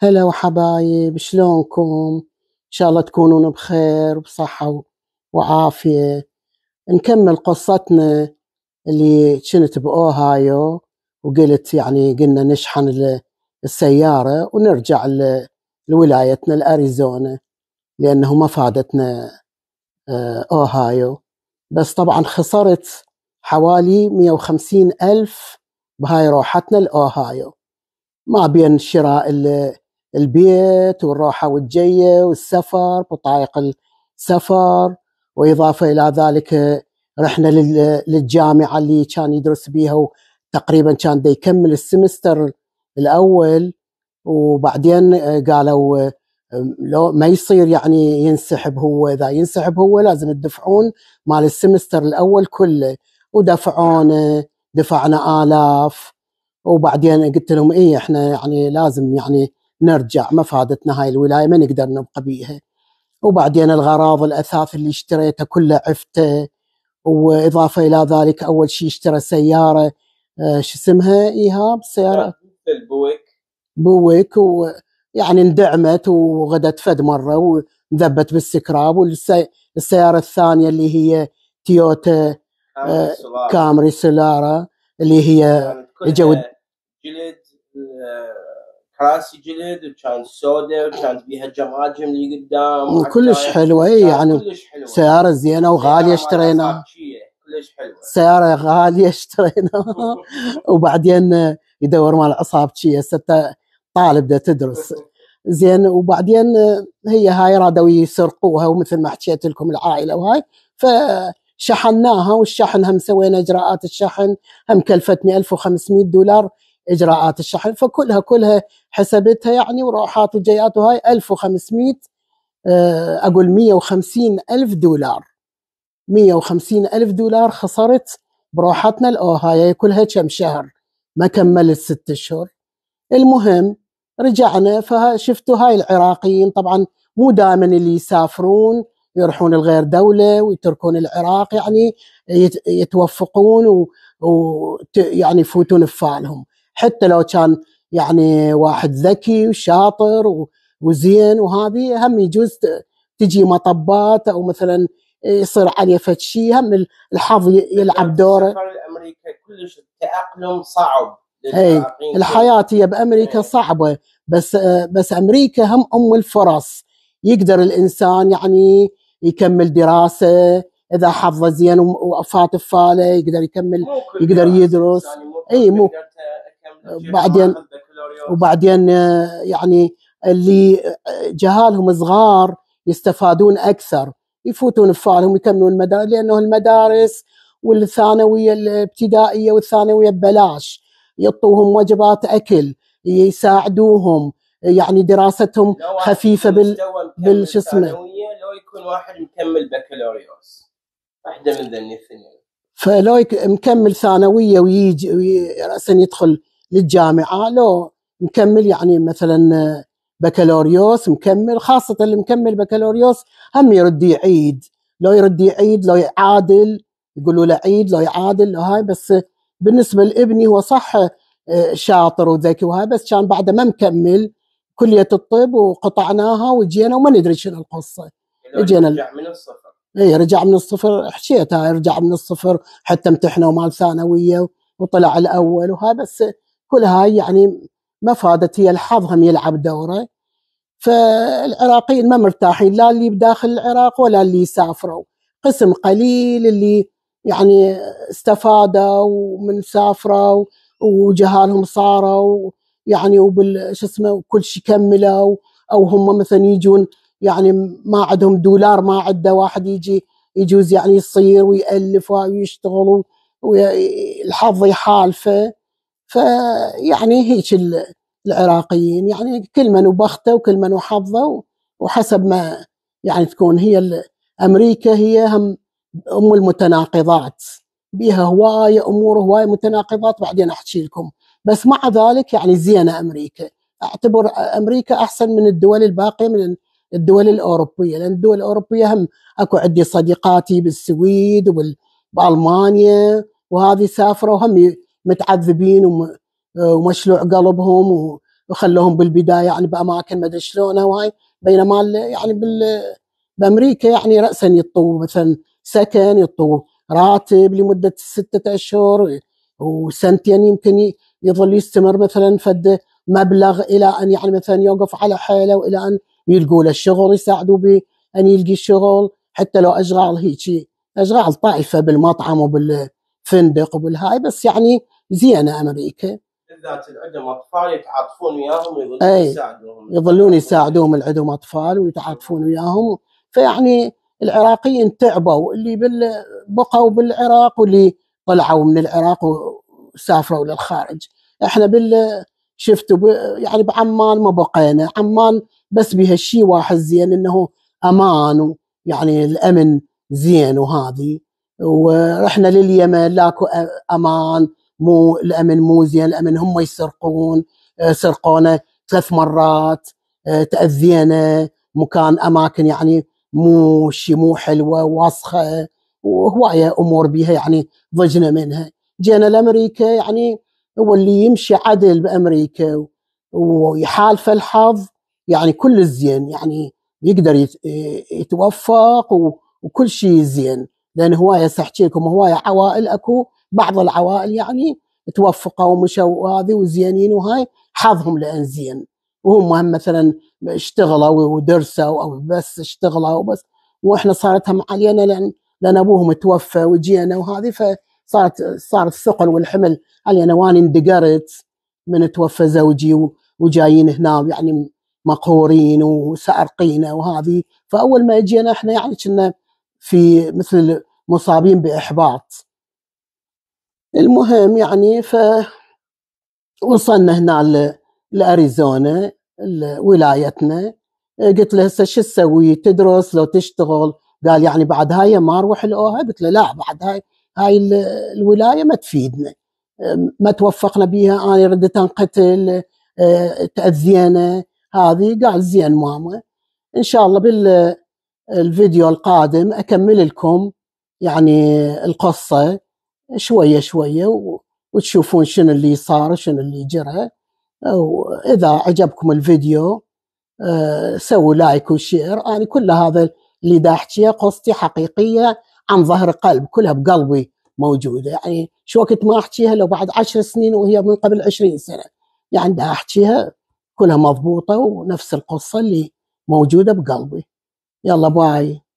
هلا وحبايب شلونكم ان شاء الله تكونون بخير وبصحة وعافية نكمل قصتنا اللي كنت بأوهايو وقلت يعني قلنا نشحن السيارة ونرجع لولايتنا الأريزونا لأنه ما فادتنا آه، أوهايو بس طبعا خسرت حوالي 150 ألف بهاي روحتنا لأوهايو ما بين شراء البيت والروحة والجية والسفر بطائق السفر وإضافة إلى ذلك رحنا للجامعة اللي كان يدرس بيها وتقريبا كان دا يكمل السمستر الأول وبعدين قالوا لو ما يصير يعني ينسحب هو إذا ينسحب هو لازم تدفعون مال السمستر الأول كله ودفعونا دفعنا آلاف وبعدين قلت لهم إيه إحنا يعني لازم يعني نرجع مفادتنا هاي الولايه ما نقدر نبقى بيها وبعدين الغراض الاثاث اللي اشتريته كله عفته واضافه الى ذلك اول شيء اشترى سياره آه، شو اسمها ايهاب سياره البويك بويك ويعني اندعمت وغدت فد مره وذبت بالسكراب والسياره الثانيه اللي هي تويوتا كامري آه، سولارا اللي هي جو جلد آه، حراس جلد وكان سوداء وكان بيها جماجم اللي قدام وكلش حلوه اي يعني كلش حلوه سياره زينه وغاليه اشتريناها كلش حلوه سياره غاليه اشتريناها وبعدين يدور مال عصاب شي هسه طالب ده تدرس زين وبعدين هي هاي رادوا يسرقوها ومثل ما حكيت لكم العائله وهاي فشحناها والشحن هم سوينا اجراءات الشحن هم كلفتني 1500 دولار اجراءات الشحن فكلها كلها حسبتها يعني وروحات وجيات وهاي 1500 آه، اقول 150 الف دولار 150 الف دولار خسرت بروحتنا الاوهاي كلها كم شهر ما كملت ست اشهر المهم رجعنا فشفتوا هاي العراقيين طبعا مو دائما اللي يسافرون يروحون لغير دولة ويتركون العراق يعني يتوفقون ويعني يفوتون بفعلهم حتى لو كان يعني واحد ذكي وشاطر وزين وهذه هم يجوز تجي مطبات او مثلا يصير عليه فد شيء هم الحظ يلعب دوره امريكا كلش التاقلم صعب اي الحياه هي بامريكا إيه. صعبه بس بس امريكا هم ام الفرص يقدر الانسان يعني يكمل دراسه اذا حظه زين وفات فاله يقدر يكمل يقدر يدرس اي مو إيه، وبعدين وبعدين آه، يعني اللي آه، جهالهم صغار يستفادون اكثر يفوتون بفعلهم يكملون المدارس لانه المدارس والثانويه الابتدائيه والثانويه ببلاش يعطوهم وجبات اكل يساعدوهم يعني دراستهم خفيفه بال بال شو اسمه لو يكون واحد مكمل بكالوريوس واحده من ذني الثنين فلو مكمل ثانويه ويجي راسا يدخل للجامعه لو مكمل يعني مثلا بكالوريوس مكمل خاصه اللي مكمل بكالوريوس هم يرد يعيد لو يرد يعيد لو يعادل يقولوا له عيد لو يعادل لو هاي بس بالنسبه لابني هو صح آه، شاطر وذكي وهاي بس كان بعده ما مكمل كليه الطب وقطعناها وجينا وما ندري شنو القصه اجينا رجع من الصفر اي رجع من الصفر حشيتها رجع من الصفر حتى امتحنوا مال ثانويه وطلع الاول وهذا بس كل هاي يعني مفادت هي لحظهم يلعب دوره فالعراقيين ما مرتاحين لا اللي بداخل العراق ولا اللي سافروا قسم قليل اللي يعني استفادوا من سافروا وجهالهم صاروا يعني وبال شو اسمه وكل شيء كملوا او هم مثلا يجون يعني ما عندهم دولار ما عنده واحد يجي يجوز يعني يصير ويالف ويشتغل الحظ يحالفه فيعني هيك العراقيين يعني كل من بخته وكل من وحظه وحسب ما يعني تكون هي امريكا هي هم ام المتناقضات بها هوايه امور هوايه متناقضات بعدين احكي لكم بس مع ذلك يعني زينه امريكا اعتبر امريكا احسن من الدول الباقيه من الدول الاوروبيه لان الدول الاوروبيه هم اكو عندي صديقاتي بالسويد وبالمانيا وهذه سافروا هم متعذبين آه، ومشلوع قلبهم وخلوهم بالبدايه يعني باماكن ما ادري شلون وهاي بينما يعني بال بامريكا يعني راسا يطوب مثلا سكن يطوب راتب لمده سته اشهر وسنتين يمكن يظل يستمر مثلا فد مبلغ الى ان يعني مثلا يوقف على حاله والى ان يلقوا له الشغل يساعدوا به ان يلقي شغل حتى لو اشغال هيجي اشغال طائفه بالمطعم وبالفندق وبالهاي بس يعني زينه امريكا بالذات اللي عندهم اطفال يتعاطفون وياهم ويظلون يساعدوهم يظلون يساعدوهم اللي عندهم اطفال ويتعاطفون أيوة. وياهم فيعني العراقيين تعبوا اللي بال... بقوا بالعراق واللي طلعوا من العراق وسافروا للخارج احنا بال شفتوا ب... يعني بعمان ما بقينا عمان بس بهالشيء واحد زين انه امان يعني الامن زين وهذه ورحنا لليمن لاكو امان مو الامن مو زين الامن هم يسرقون آه، سرقونا ثلاث مرات آه، تاذينا مكان اماكن يعني مو شي مو حلوه واسخه وهوايه امور بيها يعني ضجنا منها جينا لامريكا يعني هو اللي يمشي عدل بامريكا ويحالف الحظ يعني كل الزين يعني يقدر يتوفق وكل شيء زين لان هوايه احكي لكم هوايه عوائل اكو بعض العوائل يعني توفقوا ومشوا وهذه وزينين وهاي حظهم لان زين وهم مثلا اشتغلوا ودرسوا او بس اشتغلوا وبس واحنا صارت هم علينا لان لان ابوهم توفى وجينا وهذه فصارت صار الثقل والحمل علينا وانا اندقرت من توفى زوجي وجايين هنا يعني مقهورين وسارقين وهذه فاول ما اجينا احنا يعني كنا في مثل مصابين باحباط المهم يعني ف وصلنا هنا لاريزونا ولايتنا آه، قلت له هسه شو تسوي تدرس لو تشتغل قال يعني بعد هاي ما اروح الاوها قلت له لا بعد هاي هاي الولايه ما تفيدنا آه، ما توفقنا بيها انا ردت انقتل آه، تاذينا هذه قال زين ماما ان شاء الله بالفيديو القادم اكمل لكم يعني القصه شويه شويه وتشوفون شنو اللي صار شنو اللي جرى واذا عجبكم الفيديو آه، سووا لايك وشير يعني كل هذا اللي دا احكيه قصتي حقيقيه عن ظهر قلب كلها بقلبي موجوده يعني شو وقت ما احكيها لو بعد عشر سنين وهي من قبل عشرين سنه يعني دا احكيها كلها مضبوطه ونفس القصه اللي موجوده بقلبي يلا باي